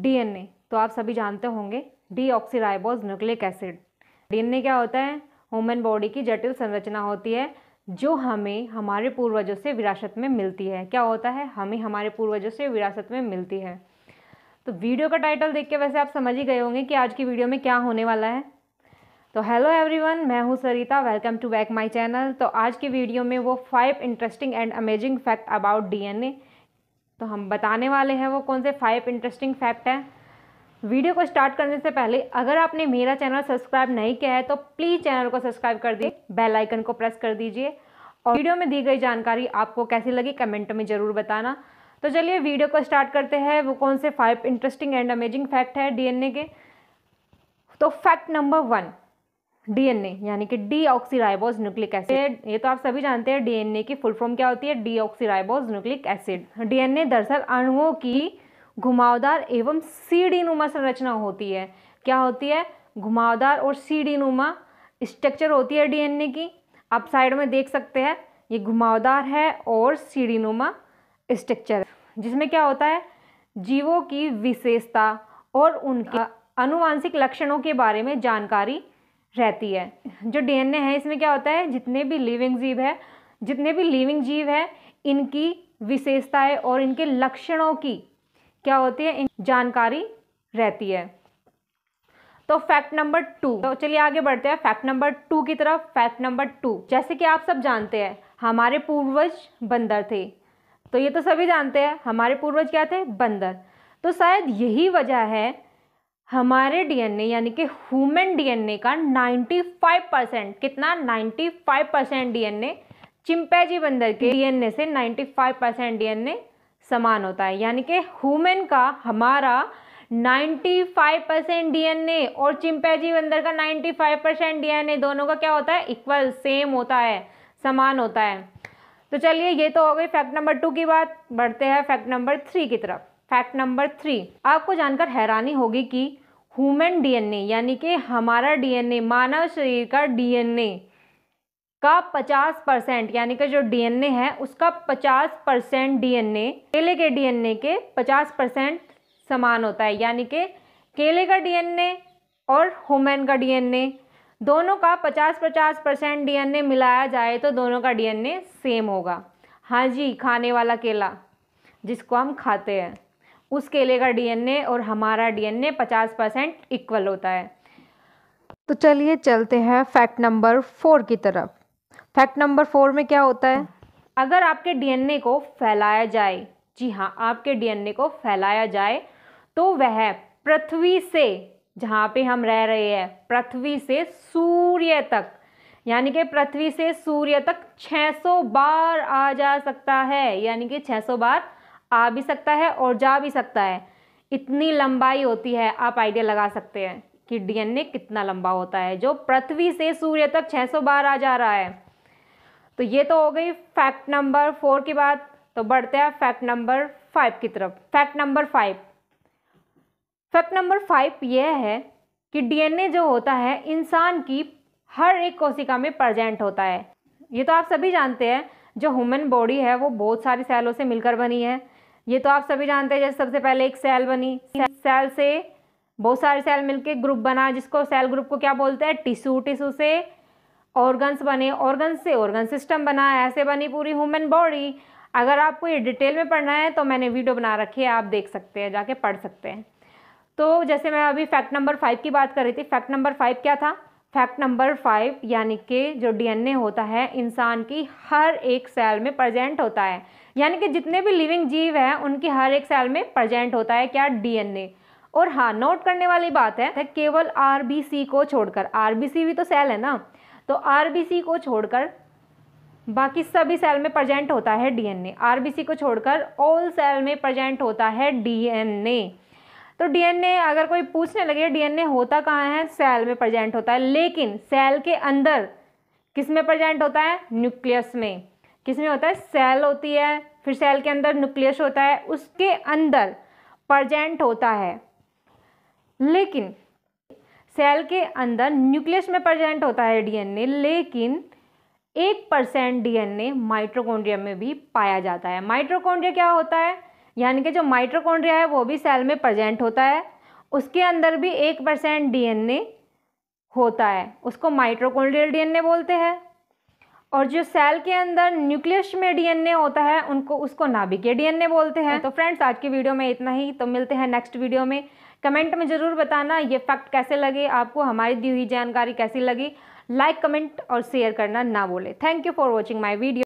DNA तो आप सभी जानते होंगे डीऑक्सीराइबोज न्यूक्लिक एसिड डीएनए क्या होता है ह्यूमन बॉडी की जटिल संरचना होती है जो हमें हमारे पूर्वजों से विरासत में मिलती है क्या होता है हमें हमारे पूर्वजों से विरासत में मिलती है तो वीडियो का टाइटल देख के वैसे आप समझ ही गए होंगे कि आज की वीडियो में क्या होने वाला है तो हेलो एवरीवन मैं हूं Sarita welcome to back my channel तो आज की वीडियो में वो five interesting and amazing fact about DNA तो हम बताने वाले हैं वो कौन से फाइव इंटरेस्टिंग फैक्ट हैं वीडियो को स्टार्ट करने से पहले अगर आपने मेरा चैनल सब्सक्राइब नहीं किया है तो प्लीज़ चैनल को सब्सक्राइब कर दिए बेल आइकन को प्रेस कर दीजिए और वीडियो में दी गई जानकारी आपको कैसी लगी कमेंट में ज़रूर बताना तो चलिए वीडियो को स्टार्ट करते हैं वो कौन से five interesting and amazing fact है डीएनए के तो फैक्ट नंबर वन डीएनए यानी कि डी ऑक्सीराइबोज न्यूक्लिक एसिड ये तो आप सभी जानते हैं डीएनए की फुल फॉर्म क्या होती है deoxyribose nucleic acid DNA दरअसल अणुओं की घुमावदार एवं सीडी नुमा संरचना होती है क्या होती है घुमावदार और सीडी नुमा स्ट्रक्चर होती है डीएनए की आप साइड में देख सकते हैं ये घुमावदार है और सीडी नुमा स्ट्रक्चर जिसमें क्या होता है जीवों की विशेषता और उनके अनुवांशिक लक्षणों के बारे में जानकारी रहती है जो डीएनए है इसमें क्या होता है जितने भी लिविंग जीव है जितने भी लिविंग जीव है इनकी विशेषताएं और इनके लक्षणों की क्या होती है जानकारी रहती है तो फैक्ट नंबर टू तो चलिए आगे बढ़ते हैं फैक्ट नंबर टू की तरफ फैक्ट नंबर टू जैसे कि आप सब जानते हैं हमारे पूर्वज बंदर थे तो ये तो सभी जानते हैं हमारे पूर्वज क्या थे बंदर तो शायद यही वजह है हमारे डीएनए यानी कि ह्यूमन डीएनए का 95 परसेंट कितना 95 परसेंट डी चिंपैजी बंदर के डीएनए से 95 परसेंट डी समान होता है यानी कि ह्यूमन का हमारा 95 परसेंट डी और चिंपैजी बंदर का 95 परसेंट डी दोनों का क्या होता है इक्वल सेम होता है समान होता है तो चलिए ये तो हो गई फैक्ट नंबर टू की बात बढ़ते हैं फैक्ट नंबर थ्री की तरफ फैक्ट नंबर थ्री आपको जानकर हैरानी होगी कि ह्यूमन डीएनए यानी कि हमारा डीएनए मानव शरीर का डीएनए का 50 परसेंट यानी कि जो डीएनए है उसका 50 परसेंट डी केले के डीएनए के 50 परसेंट समान होता है यानी कि केले का डीएनए और ह्यूमन का डीएनए दोनों का 50-50 परसेंट डी मिलाया जाए तो दोनों का डीएनए सेम होगा हाँ जी खाने वाला केला जिसको हम खाते हैं उस केले का डीएनए और हमारा डीएनए 50 परसेंट इक्वल होता है तो चलिए चलते हैं फैक्ट नंबर फोर की तरफ फैक्ट नंबर फोर में क्या होता है अगर आपके डीएनए को फैलाया जाए जी हाँ आपके डीएनए को फैलाया जाए तो वह पृथ्वी से जहाँ पे हम रह रहे हैं पृथ्वी से सूर्य तक यानी कि पृथ्वी से सूर्य तक 600 बार आ जा सकता है यानी कि 600 बार आ भी सकता है और जा भी सकता है इतनी लंबाई होती है आप आइडिया लगा सकते हैं कि डीएनए कितना लंबा होता है जो पृथ्वी से सूर्य तक 600 बार आ जा रहा है तो ये तो हो गई फैक्ट नंबर फोर की बात तो बढ़ते हैं फैक्ट नंबर फाइव की तरफ fact number five fact number five यह है कि डीएनए जो होता है इंसान की हर एक कोशिका में प्रजेंट होता है ये तो आप सभी जानते हैं जो ह्यूमन बॉडी है वो बहुत सारी सेलों से मिलकर बनी है ये तो आप सभी जानते हैं जैसे सबसे पहले एक सेल बनी सेल से बहुत सारे सेल मिलके ग्रुप बना जिसको सेल ग्रुप को क्या बोलते हैं टिश्यू टिश्यू से ऑर्गन्स बने ऑर्गन से ऑर्गन सिस्टम बना ऐसे बनी पूरी ह्यूमन बॉडी अगर आपको ये डिटेल में पढ़ना है तो मैंने वीडियो बना रखी है आप देख सकते हैं जाके पढ़ सकते हैं तो जैसे मैं अभी फैक्ट नंबर फाइव की बात कर रही थी फैक्ट नंबर फाइव क्या था फैक्ट नंबर फाइव यानी कि जो डीएनए होता है इंसान की हर एक सेल में प्रजेंट होता है यानी कि जितने भी लिविंग जीव हैं उनकी हर एक सेल में प्रजेंट होता है क्या डीएनए और हाँ नोट करने वाली बात है तो केवल आरबीसी को छोड़कर आरबीसी भी तो सेल है ना तो आरबीसी को छोड़कर बाकी सभी सेल में प्रजेंट होता है डीएनए आरबीसी को छोड़कर ऑल सेल में प्रजेंट होता है डीएनए तो डीएनए अगर कोई पूछने लगे डीएनए होता कहाँ है सेल में प्रजेंट होता है लेकिन सेल के अंदर किस में प्रजेंट होता है न्यूक्लियस में किस में होता है सेल होती है फिर सेल के अंदर न्यूक्लियस होता है उसके अंदर प्रजेंट होता है लेकिन सेल के अंदर न्यूक्लियस में प्रजेंट होता है डीएनए लेकिन एक परसेंट डी माइट्रोकोन्ड्रिया में भी पाया जाता है माइट्रोकोन्ड्रिया क्या होता है यानी कि जो माइट्रोकॉन्ड्रिया है वो भी सेल में प्रजेंट होता है उसके अंदर भी एक परसेंट डी होता है उसको माइट्रोकॉन्ड्रियल डीएनए बोलते हैं और जो सेल के अंदर न्यूक्लियस में डीएनए होता है उनको उसको नाभिकीय डीएनए बोलते हैं तो फ्रेंड्स आज के वीडियो में इतना ही तो मिलते हैं नेक्स्ट वीडियो में कमेंट में ज़रूर बताना ये फैक्ट कैसे लगे आपको हमारी दी हुई जानकारी कैसी लगी लाइक कमेंट और शेयर करना ना बोले thank you for watching my video